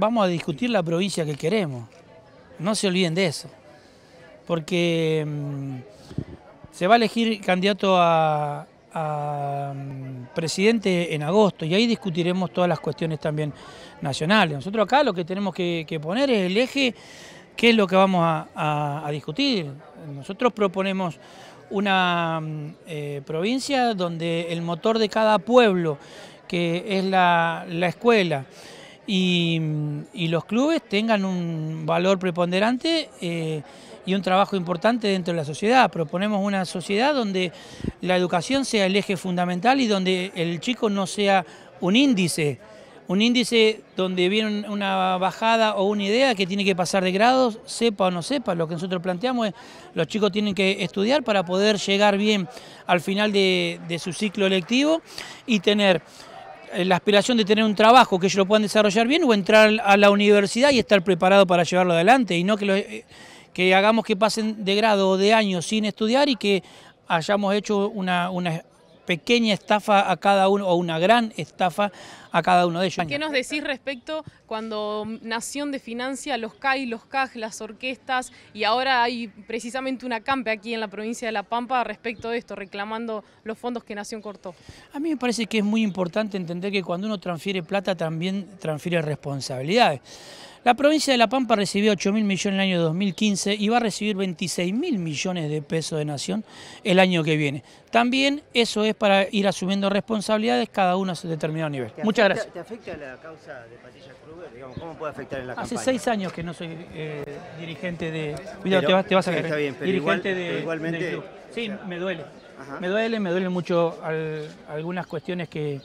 Vamos a discutir la provincia que queremos, no se olviden de eso, porque mm, se va a elegir candidato a, mm, presidente en agosto y ahí discutiremos todas las cuestiones también nacionales. Nosotros acá lo que tenemos que, poner es el eje, qué es lo que vamos a, discutir. Nosotros proponemos una mm, eh, provincia donde el motor de cada pueblo, que es la escuela, y, los clubes tengan un valor preponderante eh, y un trabajo importante dentro de la sociedad. Proponemos una sociedad donde la educación sea el eje fundamental y donde el chico no sea un índice, un índice donde viene una bajada o una idea que tiene que pasar de grados, sepa o no sepa. Lo que nosotros planteamos es los chicos tienen que estudiar para poder llegar bien al final de, de su ciclo lectivo y tener eh, la aspiración de tener un trabajo que ellos lo puedan desarrollar bien o entrar a la universidad y estar preparado para llevarlo adelante y no que, eh, que hagamos que pasen de grado o de año sin estudiar y que hayamos hecho una, pequeña estafa a cada uno o una gran estafa a cada uno de ellos. ¿Qué nos decís respecto cuando Nación de Financia, los CAI, los CAJ, las orquestas y ahora hay precisamente una campe aquí en la provincia de La Pampa respecto de esto, reclamando los fondos que Nación cortó? A mí me parece que es muy importante entender que cuando uno transfiere plata también transfiere responsabilidades. La provincia de La Pampa recibió 8.000 millones en el año 2015 y va a recibir 26.000 millones de pesos de nación el año que viene. También eso es para ir asumiendo responsabilidades cada uno a su determinado nivel. Muchas gracias. ¿Te afecta la causa de Patricia Cruz? ¿Cómo puede afectar en la Hace seis años que no soy eh, dirigente de... Cuidado, te vas, a quedar. dirigente de, igualmente... Sí, me duele. Me duele, me duele mucho algunas cuestiones que,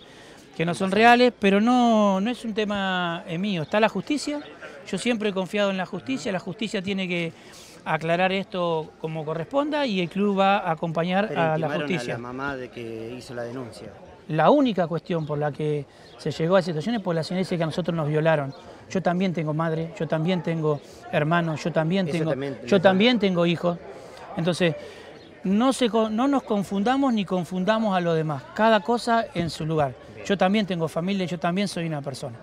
no son reales, pero no, no es un tema eh, mío. Está la justicia, yo siempre he confiado en la justicia, la justicia tiene que aclarar esto como corresponda y el club va a acompañar a la justicia. a la mamá de que hizo la denuncia? La única cuestión por la que se llegó a esa situación es por la señal que a nosotros nos violaron. Yo también tengo madre, yo también tengo hermanos, yo también tengo, yo también tengo hijos. Entonces, no, se, no nos confundamos ni confundamos a los demás, cada cosa en su lugar. Yo también tengo familia, yo también soy una persona.